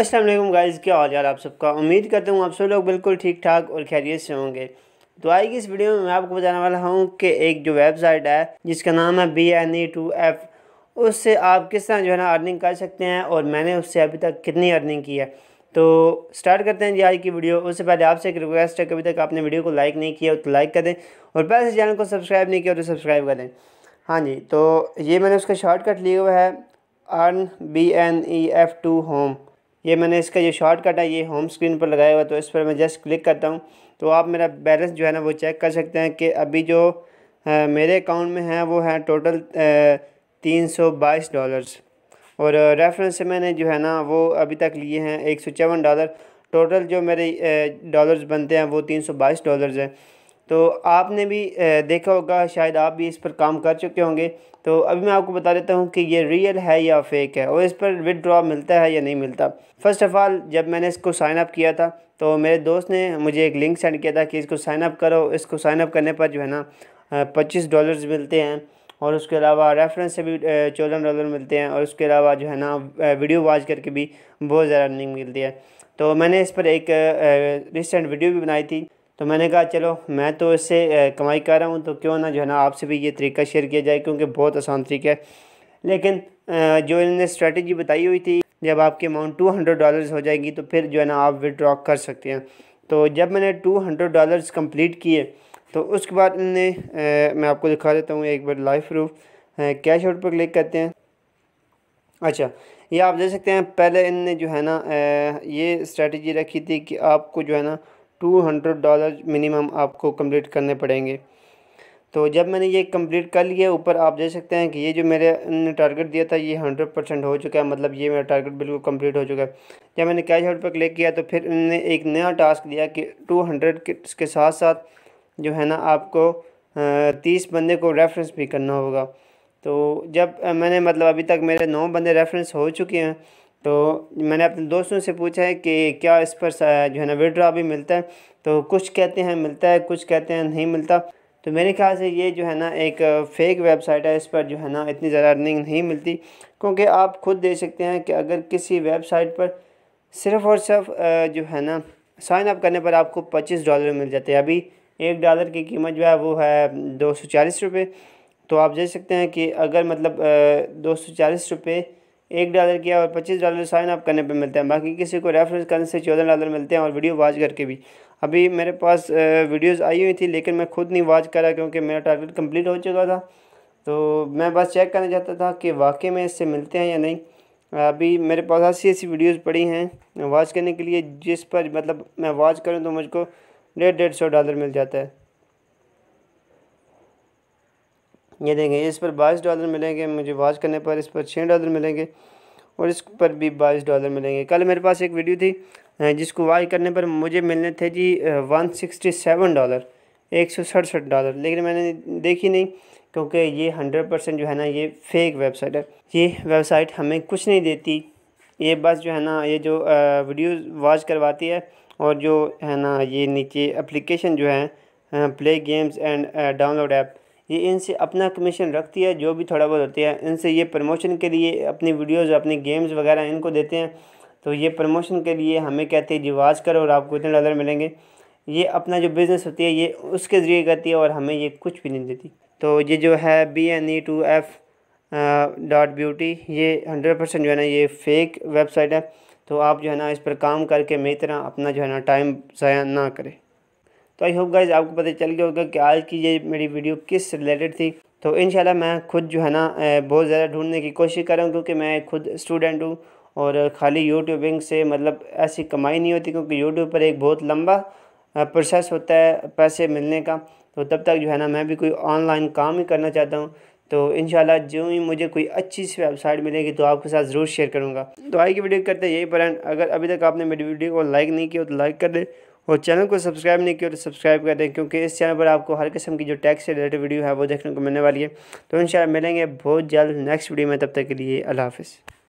Aslam guys क्या हाल यार आप सबका उम्मीद करता हूँ आप सब लोग बिल्कुल ठीक ठाक और खैरियत से होंगे तो आई की इस वीडियो में मैं आपको बताने वाला हूँ कि एक जो वेबसाइट है जिसका नाम है B N E two F उससे आप किस तरह जो है ना अर्निंग कर सकते हैं और मैंने उससे अभी तक कितनी अर्निंग की है तो स्टार्ट करते हैं जी आज की वीडियो उससे पहले आपसे एक रिक्वेस्ट है कभी तक आपने वीडियो को लाइक नहीं किया तो लाइक कर दें और पहले से चैनल को सब्सक्राइब नहीं किया तो सब्सक्राइब करें हाँ जी तो ये मैंने उसका शॉर्टकट लिया हुआ है earn B N E F to home ये मैंने इसका ये शॉर्टकट है ये होम स्क्रीन पर लगाया हुआ तो इस पर मैं जस्ट क्लिक करता हूँ तो आप मेरा बैलेंस जो है ना वो चेक कर सकते हैं कि अभी जो आ, मेरे अकाउंट में है वो है टोटल तीन सौ बाईस डॉलर्स और रेफरेंस से मैंने जो है ना वो अभी तक लिए हैं एक सौ चौवन डॉलर टोटल जो मेरे डॉलर्स बनते हैं वो तीन सौ बाईस डॉलर्स हैं तो आपने भी देखा होगा शायद आप भी इस पर काम कर चुके होंगे तो अभी मैं आपको बता देता हूँ कि ये रियल है या फेक है और इस पर विदड्रॉ मिलता है या नहीं मिलता फ़र्स्ट ऑफ़ ऑल जब मैंने इसको साइन अप किया था तो मेरे दोस्त ने मुझे एक लिंक सेंड किया था कि इसको साइन अप करो इसको साइन अप करने पर जो है ना पच्चीस डॉलर्स मिलते हैं और उसके अलावा रेफरेंस से भी चौदह डॉलर मिलते हैं और उसके अलावा जो है ना वीडियो वॉच करके भी बहुत ज़्यादा अर्निंग मिलती है तो मैंने इस पर एक रिसेंट वीडियो भी बनाई थी तो मैंने कहा चलो मैं तो इससे कमाई कर रहा हूँ तो क्यों ना जो है ना आपसे भी ये तरीका शेयर किया जाए क्योंकि बहुत आसान तरीका है लेकिन जो इन्होंने स्ट्रेटजी बताई हुई थी जब आपकी अमाउंट टू हंड्रेड डॉलर्स हो जाएगी तो फिर जो है ना आप विड्रॉ कर सकते हैं तो जब मैंने टू हंड्रेड डॉलर्स कम्प्लीट किए तो उसके बाद इन्होंने मैं आपको दिखा देता हूँ एक बार लाइफ प्रूफ कैश आउट पर क्लिक करते हैं अच्छा ये आप देख सकते हैं पहले इनने जो है ना ये स्ट्रेटजी रखी थी कि आपको जो है ना टू हंड्रेड डॉलर मिनिमम आपको कंप्लीट करने पड़ेंगे तो जब मैंने ये कंप्लीट कर लिया ऊपर आप देख सकते हैं कि ये जो मेरे ने टारगेट दिया था ये हंड्रेड परसेंट हो चुका है मतलब ये मेरा टारगेट बिल्कुल कंप्लीट हो चुका है जब मैंने कैश आउट पर क्लिक किया तो फिर उन्होंने एक नया टास्क दिया कि टू हंड्रेड के साथ साथ जो है ना आपको तीस बंदे को रेफरेंस भी करना होगा तो जब मैंने मतलब अभी तक मेरे नौ बंदे रेफरेंस हो चुके हैं तो मैंने अपने दोस्तों से पूछा है कि क्या इस पर जो है ना विड्रा भी मिलता है तो कुछ कहते हैं मिलता है कुछ कहते हैं नहीं मिलता तो मेरे ख्याल से ये जो है ना एक फेक वेबसाइट है इस पर जो है ना इतनी ज़्यादा अर्निंग नहीं मिलती क्योंकि आप खुद देख सकते हैं कि अगर किसी वेबसाइट पर सिर्फ़ और सिर्फ जो है ना साइन अप करने पर आपको पच्चीस डॉलर मिल जाते हैं अभी एक डॉलर की कीमत जो है वो है दो सौ चालीस रुपये तो आप देख सकते हैं कि अगर मतलब दो सौ चालीस रुपये एक डॉलर किया और पच्चीस डॉलर साइन अप करने पर मिलते हैं बाकी किसी को रेफरेंस करने से चौदह डॉलर मिलते हैं और वीडियो वाच करके भी अभी मेरे पास वीडियोस आई हुई थी लेकिन मैं खुद नहीं वाच करा क्योंकि मेरा टारगेट कंप्लीट हो चुका था तो मैं बस चेक करना चाहता था कि वाकई में इससे मिलते हैं या नहीं अभी मेरे पास ऐसी ऐसी वीडियोस पड़ी हैं वॉच करने के लिए जिस पर मतलब मैं वॉच करूं तो मुझको डेढ़ डेढ़ सौ डॉलर मिल जाता है ये देंगे इस पर बाईस डॉलर मिलेंगे मुझे वॉच करने पर इस पर छः डॉलर मिलेंगे और इस पर भी बाईस डॉलर मिलेंगे कल मेरे पास एक वीडियो थी जिसको वाच करने पर मुझे मिलने थे जी वन सिक्सटी सेवन डॉलर एक सौ सड़सठ डॉलर लेकिन मैंने देखी नहीं क्योंकि ये हंड्रेड परसेंट जो है ना ये फेक वेबसाइट है ये वेबसाइट हमें कुछ नहीं देती ये बस जो है ना ये जो वीडियो वॉच करवाती है और जो है ना ये नीचे एप्लीकेशन जो है play games and download app ये इनसे अपना कमीशन रखती है जो भी थोड़ा बहुत होती है इनसे ये प्रमोशन के लिए अपनी वीडियोज़ अपनी गेम्स वगैरह इनको देते हैं तो ये प्रमोशन के लिए हमें कहते हैं जी करो और आपको इतने डॉलर मिलेंगे ये अपना जो बिज़नेस होती है ये उसके ज़रिए करती है और हमें ये कुछ भी नहीं देती तो ये जो है B N E two F dot beauty ये हंड्रेड परसेंट जो है ना ये फेक वेबसाइट है तो आप जो है ना इस पर काम करके मेरी तरह अपना जो है ना टाइम ज़ाया ना करें तो आई होप गाइज आपको पता चल गया होगा कि आज की ये मेरी वीडियो किस रिलेटेड थी तो इन मैं खुद जो है ना बहुत ज़्यादा ढूंढने की कोशिश कर रहा हूँ क्योंकि मैं खुद स्टूडेंट हूँ और खाली यूट्यूबिंग से मतलब ऐसी कमाई नहीं होती क्योंकि यूट्यूब पर एक बहुत लंबा प्रोसेस होता है पैसे मिलने का तो तब तक जो है ना मैं भी कोई ऑनलाइन काम ही करना चाहता हूँ तो इन जो ही मुझे कोई अच्छी सी वेबसाइट मिलेगी तो आपके साथ ज़रूर शेयर करूँगा तो आई की वीडियो करते यही पर अगर अभी तक आपने मेरी वीडियो को लाइक नहीं किया तो लाइक कर दे और चैनल को सब्सक्राइब नहीं किया तो सब्सक्राइब कर दें क्योंकि इस चैनल पर आपको हर किस्म की जो टैक्स से रिलेटेड वीडियो है वो देखने को मिलने वाली है तो इन मिलेंगे बहुत जल्द नेक्स्ट वीडियो में तब तक के लिए अल्लाह हाफिज़